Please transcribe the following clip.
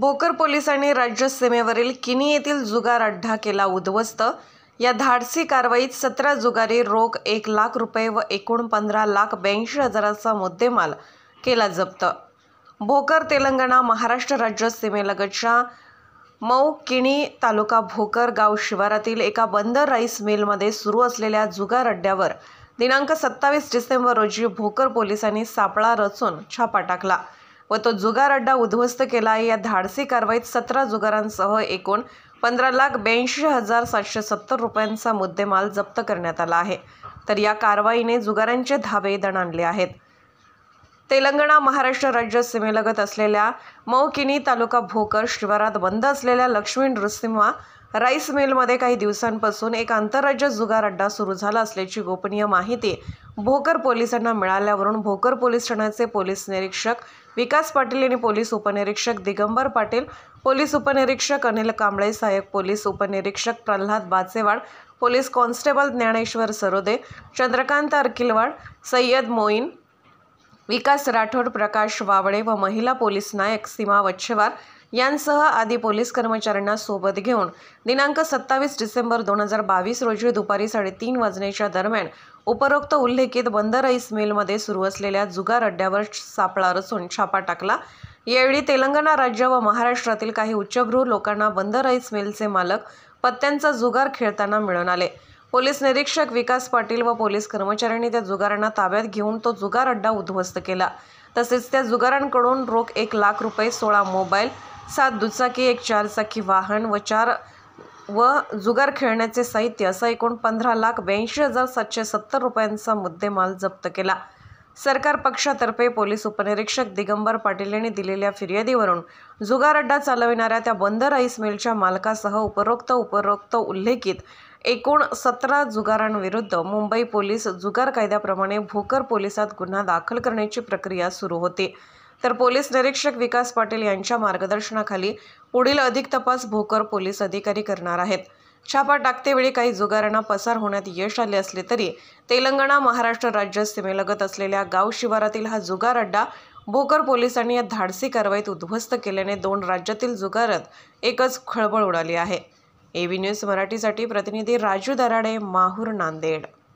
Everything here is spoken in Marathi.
भोकर पोलिसांनी राज्य सीमेवरील किनी येथील जुगार अड्डा केला उद्ध्वस्त या धाडसी कारवाईत सतरा जुगारी रोख एक लाख रुपये व एकूण पंधरा लाख ब्याऐंशी हजाराचा मुद्देमाल केला जप्त भोकर तेलंगणा महाराष्ट्र राज्य सीमेलगतच्या मऊ किणी तालुका भोकर गाव शिवारातील एका बंदर राईस मिलमध्ये सुरू असलेल्या जुगार अड्ड्यावर दिनांक सत्तावीस डिसेंबर रोजी भोकर पोलिसांनी सापळा रचून छापा टाकला व तो जुगार अड्डा उद्ध्वस्त केला आहे या धाडसी कारवाईत सतरा जुगारांसह एकूण पंधरा लाख ब्याऐंशी हजार सातशे सत्तर रुपयांचा मुद्देमाल जप्त करण्यात आला आहे तर या कारवाईने जुगारांचे धावे दणाणले आहेत तेलंगणा महाराष्ट्र राज्य सीमेलगत असलेल्या मौकिनी तालुका भोकर शिवारात बंद असलेल्या लक्ष्मी नृसिंहा राईस मिलमध्ये काही दिवसांपासून एक आंतरराज्य जुगार अड्डा सुरू झाला असल्याची गोपनीय माहिती भोकर पोलिसांना मिळाल्यावरून भोकर पोलीस ठाण्याचे पोलीस निरीक्षक विकास पाटील आणि पोलीस उपनिरीक्षक दिगंबर पाटील पोलीस उपनिरीक्षक अनिल कांबळे सहाय्यक पोलीस उपनिरीक्षक प्रल्हाद बाचेवाड पोलीस कॉन्स्टेबल ज्ञानेश्वर सरोदे चंद्रकांत अर्किलवाड सय्यद मोईन विकास राठोड प्रकाश वावळे व महिला पोलीस नायक सीमा वच्छेवार यांसह आदी पोलीस कर्मचाऱ्यांना सोबत घेऊन दिनांक सत्तावीस डिसेंबर दोन हजार बावीस रोजी दुपारी साडेतीन वाजण्याच्या दरम्यान उपरोक्त उल्लेखित बंदर मिलमध्ये सुरू असलेल्या जुगार अड्ड्यावर सापळा रचून छापा टाकला यावेळी तेलंगणा राज्य व महाराष्ट्रातील काही उच्चभ्रू लोकांना बंदर मिलचे मालक पत्त्यांचा जुगार खेळताना मिळून आले पोलीस निरीक्षक विकास पाटील व पोलीस कर्मचाऱ्यांनी त्या जुगारांना ताब्यात घेऊन तो जुगार अड्डा उद्ध्वस्त केला तसेच त्या जुगारांकडून रोख एक लाख रुपये सोळा मोबाईल सात दुचाकी एक चारचाकी वाहन व चार व जुगार खेळण्याचे साहित्य असा एकूण पंधरा लाख ब्याऐंशी हजार सातशे सत्तर रुपयांचा मुद्देमाल जप्त केला सरकार पक्षातर्फे पोलीस उपनिरीक्षक दिगंबर पाटील यांनी दिलेल्या फिर्यादीवरून जुगार अड्डा चालविणाऱ्या त्या बंद राईस मिलच्या मालकासह उपरोक्त उपरोक्त उल्लेखित एकूण सतरा जुगारांविरुद्ध मुंबई पोलीस जुगार कायद्याप्रमाणे भोकर पोलिसात गुन्हा दाखल करण्याची प्रक्रिया सुरू होती तर पोलीस निरीक्षक विकास पाटील यांच्या मार्गदर्शनाखाली पुढील अधिक तपास भोकर पोलीस अधिकारी करणार आहेत छापा टाकतेवेळी काही जुगारांना पसार होण्यात यश आले असले तरी तेलंगणा महाराष्ट्र राज्य सीमेलगत असलेल्या गाव शिवारातील हा जुगार अड्डा भोकर पोलिसांनी या धाडसी कारवाईत उद्ध्वस्त केल्याने दोन राज्यातील जुगारात एकच खळबळ उडाली आहे एबी न्यूज मराठीसाठी प्रतिनिधी राजू दराडे माहूर नांदेड